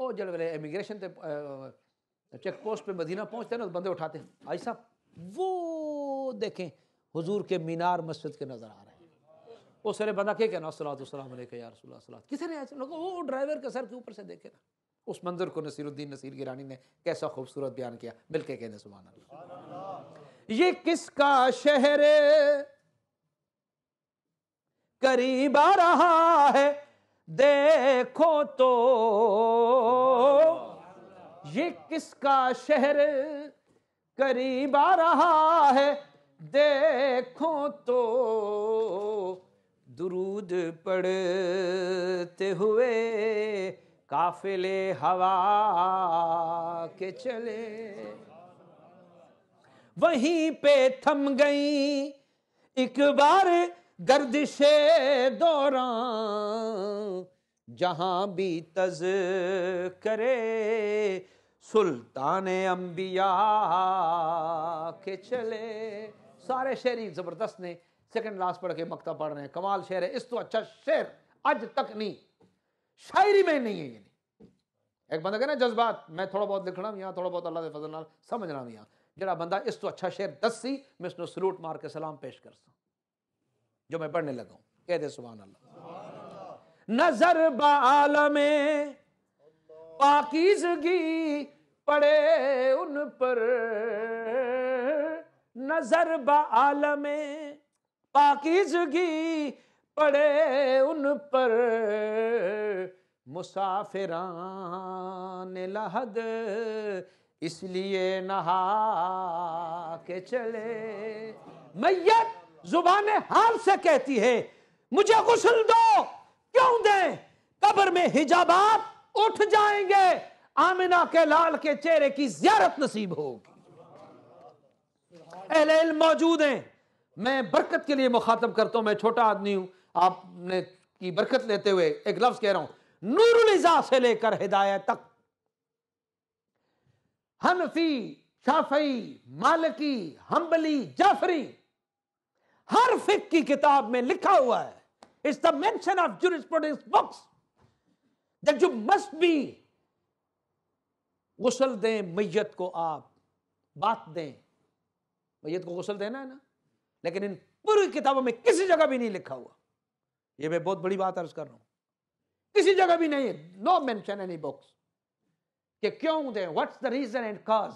और जब इमिग्रेशन पे चेक पोस्ट पे मदीना पहुंचते हैं ना तो बंदे उठाते हैं आई साहब वो देखें हुजूर के मीनार मस्जिद के नज़र आ रहे हैं वो सर बंदा के कहना सलाम यारसोल्ला किसी ने ऐसे लोगों वो ड्राइवर के सर के ऊपर से देखे ना उस मंजर को नसीरुद्दीन नसीर गिरानी ने कैसा खूबसूरत बयान किया मिलके कहने सुबह ये किसका शहर करीब आ रहा है देखो तो ये किसका शहर करीब आ रहा है देखो तो दुरूद पढ़ते हुए काफिले हवा के चले वहीं पे थम गई एक बार गर्दिशे दौरा जहां भी तज करे सुल्तान अंबिया के चले सारे शेर ही जबरदस्त ने सेकंड लास्ट पढ़ के मक्ता पढ़ रहे हैं कमाल शेर है इस तो अच्छा शेर आज तक नहीं शायरी में नहीं है ये एक बंदा कहना जज्बात मैं थोड़ा बहुत लिखना भी यहाँ थोड़ा बहुत अल्लाह के फजल समझना भी हाँ जरा बंदा इस तो अच्छा शेर दस सी मैं इसको सलूट मार के सलाम पेश कर सकूँ जो मैं पढ़ने लगा कह दे सुबह अल्लाह नजर बाल में पाकिजगी पड़े उन पर नजर बाल में पाकिजगी पड़े उन पर मुसाफिरान लहद इसलिए नहा के चले मैयत जुबान हाल से कहती है मुझे गुसल दो क्यों दें कब्र में हिजाबात उठ जाएंगे आमिना के लाल के चेहरे की जियारत नसीब होगी अहले इल्म मौजूद हैं मैं बरकत के लिए मुखातब करता हूं मैं छोटा आदमी हूं आपने की बरकत लेते हुए एक लफ्ज कह रहा हूं नूरुलिजा से लेकर हिदायत तक हनफी शाफई मालकी हम्बली जाफरी हर फिक की किताब में लिखा हुआ है it's the mention of jurisprudence books that you must be गुसल दें मैयत को आप बात दें मैयत को गुसल देना है ना लेकिन इन पूरी किताबों में किसी जगह भी नहीं लिखा हुआ ये मैं बहुत बड़ी बात अर्ज कर रहा हूं किसी जगह भी नहीं है नो मेंशन एनी बुक्स कि क्यों दें what's the reason and cause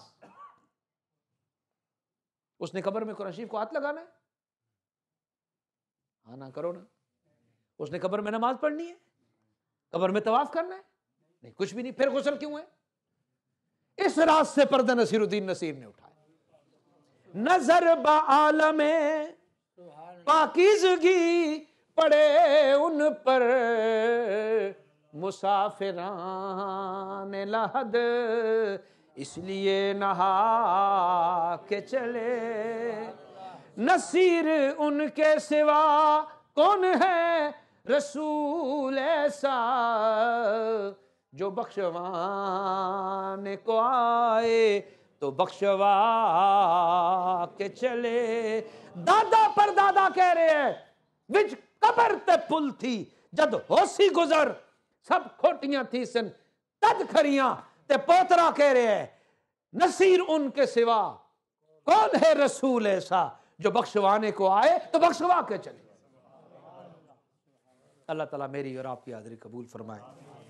उसने कब्र में कुरान शरीफ को हाथ लगाना है हाँ ना करो ना उसने कब्र में नमाज पढ़नी है कब्र में तवाफ करना है नहीं कुछ भी नहीं फिर गुसल क्यों है इस रात से पर्दा तो नसीरुद्दीन नसीर ने उठाया नजर बाल पाकिजगी पड़े उन पर मुसाफिरान लहद इसलिए नहा के चले नसीर उनके सिवा कौन है रसूल ऐसा जो बख्शवान को आए तो बख्शवा के चले दादा पर दादा कह रहे हैं विच कबर ते पुल थी जद होसी गुजर सब खोटियां थी सन तद खरिया ते पोतरा कह रहे हैं नसीर उनके सिवा कौन है रसूल ऐसा जो बख्शवाने को आए तो बख्शवा के चले अल्लाह ताला मेरी और आपकी हाजरी कबूल फरमाए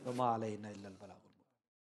तो माँ